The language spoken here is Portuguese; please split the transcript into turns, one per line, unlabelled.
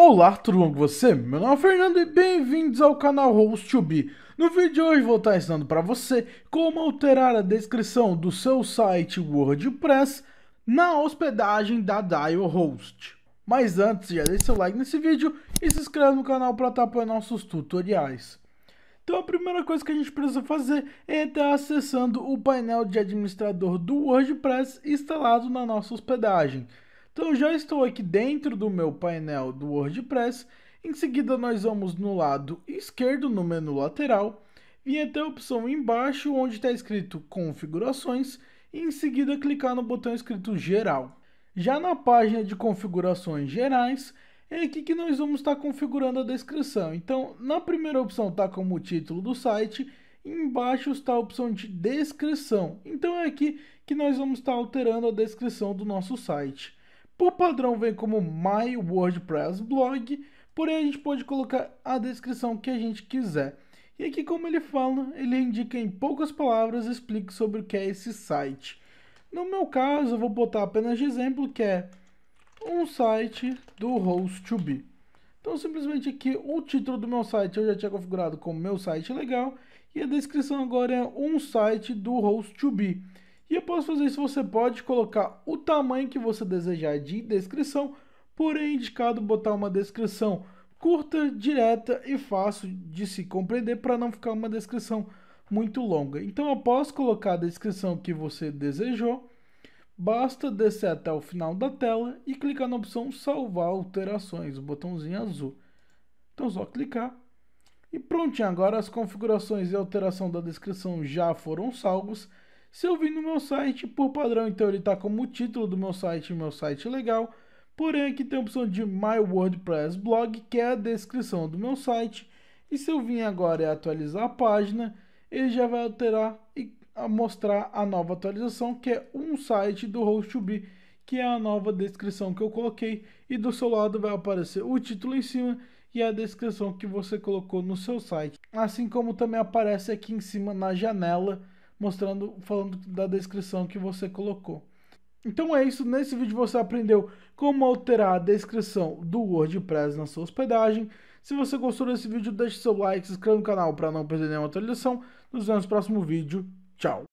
Olá, tudo bom com você? Meu nome é Fernando e bem-vindos ao canal host 2 No vídeo de hoje vou estar ensinando para você como alterar a descrição do seu site WordPress na hospedagem da Dialhost. Mas antes, já deixe seu like nesse vídeo e se inscreva no canal para estar apoiando nossos tutoriais. Então a primeira coisa que a gente precisa fazer é estar acessando o painel de administrador do WordPress instalado na nossa hospedagem. Então eu já estou aqui dentro do meu painel do WordPress. Em seguida nós vamos no lado esquerdo, no menu lateral, vir até a opção embaixo onde está escrito configurações e em seguida clicar no botão escrito geral. Já na página de configurações gerais, é aqui que nós vamos estar configurando a descrição. Então, na primeira opção está como título do site, embaixo está a opção de descrição. Então é aqui que nós vamos estar alterando a descrição do nosso site. Por padrão vem como My WordPress Blog, porém a gente pode colocar a descrição que a gente quiser. E aqui como ele fala, ele indica em poucas palavras, explica sobre o que é esse site. No meu caso, eu vou botar apenas de exemplo que é um site do host 2 Então simplesmente aqui o título do meu site eu já tinha configurado como meu site legal e a descrição agora é um site do host 2 e após fazer isso, você pode colocar o tamanho que você desejar de descrição, porém é indicado botar uma descrição curta, direta e fácil de se compreender para não ficar uma descrição muito longa. Então, após colocar a descrição que você desejou, basta descer até o final da tela e clicar na opção salvar alterações, o botãozinho azul. Então, só clicar e prontinho. Agora as configurações e alteração da descrição já foram salvos se eu vim no meu site, por padrão, então ele está como título do meu site, meu site legal. Porém, aqui tem a opção de My WordPress Blog, que é a descrição do meu site. E se eu vim agora e atualizar a página, ele já vai alterar e mostrar a nova atualização, que é um site do Host2B, que é a nova descrição que eu coloquei. E do seu lado vai aparecer o título em cima e a descrição que você colocou no seu site. Assim como também aparece aqui em cima na janela mostrando, falando da descrição que você colocou. Então é isso, nesse vídeo você aprendeu como alterar a descrição do WordPress na sua hospedagem. Se você gostou desse vídeo, deixe seu like, se inscreva no canal para não perder nenhuma atualização. Nos vemos no próximo vídeo. Tchau!